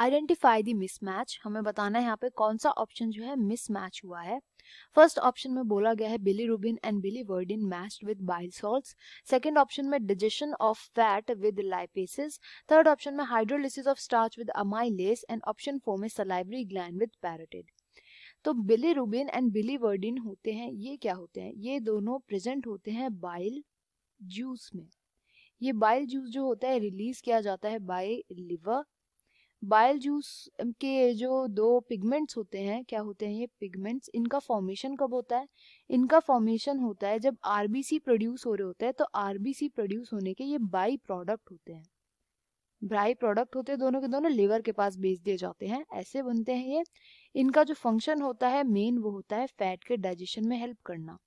identify the mismatch हमें बताना है यहाँ पे कौन सा ऑप्शन जो है मिसमैच हुआ है फर्स्ट ऑप्शन में बोला गया है bilirubin and biliverdin matched with bile salts second option में digestion of fat with lipases third option में hydrolysis of starch with amylase and option four में सलाइवरी ग्लैंड विद पैरोटिड तो bilirubin and बिली वर्डिन होते हैं ये क्या होते हैं ये दोनों प्रेजेंट होते हैं बाइल जूस में ये बाइल जूस जो होता है रिलीज किया जाता है बाय लिवर बायल जूस के जो दो पिगमेंट्स होते हैं क्या होते हैं ये पिगमेंट्स इनका फॉर्मेशन कब होता है इनका फॉर्मेशन होता है जब आरबीसी प्रोड्यूस हो रहे होते हैं तो आरबीसी प्रोड्यूस होने के ये बाई प्रोडक्ट होते हैं ब्राई प्रोडक्ट होते हैं दोनों के दोनों लिवर के पास बेच दिए जाते हैं ऐसे बनते हैं ये इनका जो फंक्शन होता है मेन वो होता है फैट के डाइजेशन में हेल्प करना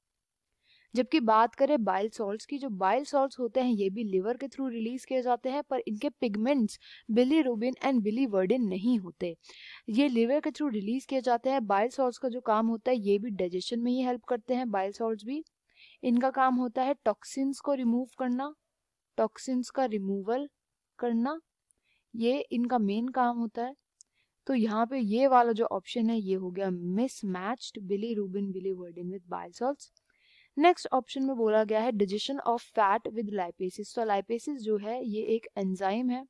जबकि बात करें बाइल सॉल्ट्स की जो बाइल सॉल्ट्स होते हैं ये भी लिवर के थ्रू रिलीज किए जाते हैं पर इनके pigments bilirubin and biliverdin नहीं होते ये लिवर के थ्रू रिलीज किए जाते हैं बाइल सॉल्ट्स का जो काम होता है ये भी डाइजेशन में ही हेल्प करते हैं बाइल सॉल्ट भी इनका काम होता है टॉक्सिन्स को रिमूव करना टॉक्सिन्स का रिमूवल करना ये इनका मेन काम होता है तो यहाँ पे ये वाला जो ऑप्शन है ये हो गया mismatched bilirubin biliverdin with bile salts next option में बोला गया है digestion of fat with lipases तो लाइपेसिस जो है ये एक एंजाइम है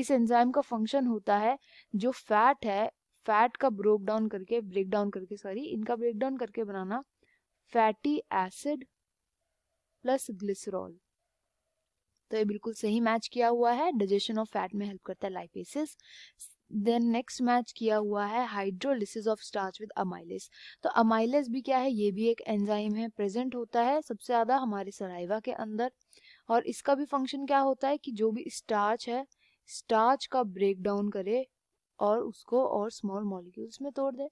इस एंजाइम का फंक्शन होता है जो फैट है फैट का ब्रोक डाउन करके ब्रेक डाउन करके सॉरी इनका ब्रेक डाउन करके बनाना फैटी एसिड प्लस ग्लिसरॉल तो ये बिल्कुल सही मैच किया हुआ है डाइजेशन ऑफ फैट में हेल्प करता है लाइपेसिस देन नेक्स्ट मैच किया हुआ है hydrolysis of starch with amylase तो अमाइलिस भी क्या है ये भी एक एंजाइम है प्रेजेंट होता है सबसे ज़्यादा हमारे सराइवा के अंदर और इसका भी फंक्शन क्या होता है कि जो भी स्टार्च है स्टार्च का ब्रेक डाउन करे और उसको और स्मॉल मॉलिक्यूल्स में तोड़ दे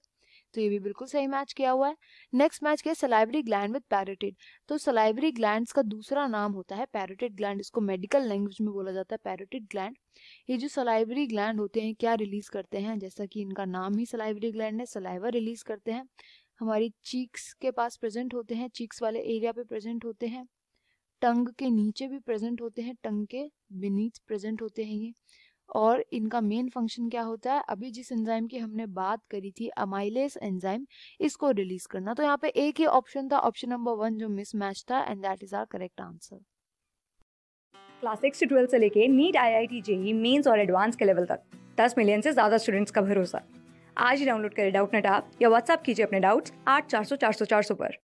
तो ये भी बिल्कुल सही मैच किया हुआ है नेक्स्ट मैच किया सलाइवरी ग्लैंड विद पैरोटिड तो सलाइवरी ग्लैंड का दूसरा नाम होता है पैरोटिड ग्लैंड इसको मेडिकल लैंग्वेज में बोला जाता है पैरोटिड ग्लैंड ये जो सलाइवरी ग्लैंड होते हैं क्या रिलीज करते हैं जैसा कि इनका नाम ही सलाइवरी ग्लैंड है सलाइवर रिलीज करते हैं हमारी चीक्स के पास प्रेजेंट होते हैं चीक्स वाले एरिया पे प्रेजेंट होते हैं टंग के नीचे भी प्रेजेंट होते हैं टंग के बीनीथ प्रेजेंट होते हैं ये और इनका मेन फंक्शन क्या होता है अभी जिस एंजाइम की हमने बात करी थी अमाइलेस एंजाइम इसको रिलीज करना तो यहाँ पे एक ही ऑप्शन था ऑप्शन नंबर वन जो मिसमैच था and that is our correct answer class six से ट्वेल्थ से लेके NEET I I T JEE mains और एडवांस के लेवल तक दस मिलियन से ज़्यादा स्टूडेंट्स का भरोसा आज ही डाउनलोड करें डाउट नेट आप या व्हाट्सअप कीजिए अपने डाउट्स आठ चार सौ चार सौ चार सौ पर